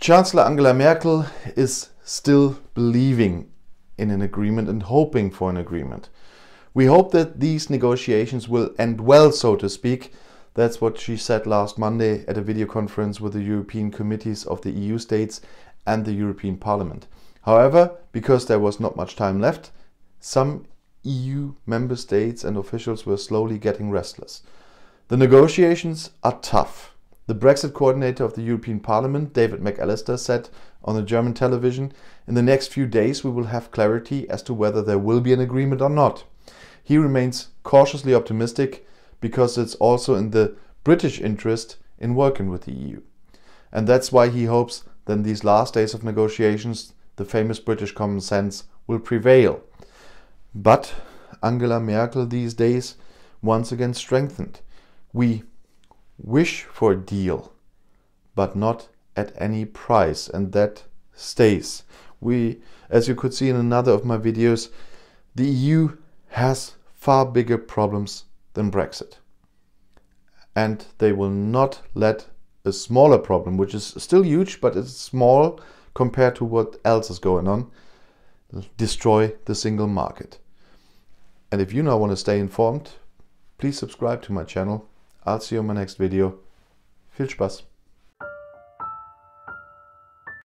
Chancellor Angela Merkel is still believing in an agreement and hoping for an agreement. We hope that these negotiations will end well, so to speak. That's what she said last Monday at a video conference with the European committees of the EU states and the European Parliament. However, because there was not much time left, some EU member states and officials were slowly getting restless. The negotiations are tough. The Brexit coordinator of the European Parliament, David McAllister, said on the German television In the next few days, we will have clarity as to whether there will be an agreement or not. He remains cautiously optimistic because it's also in the British interest in working with the EU. And that's why he hopes that in these last days of negotiations, the famous British common sense will prevail. But Angela Merkel these days once again strengthened. We wish for a deal, but not at any price, and that stays. We, as you could see in another of my videos, the EU has far bigger problems than Brexit. And they will not let a smaller problem, which is still huge, but it's small compared to what else is going on, destroy the single market. And if you now want to stay informed, please subscribe to my channel. I'll see you in my next video. Viel Spaß!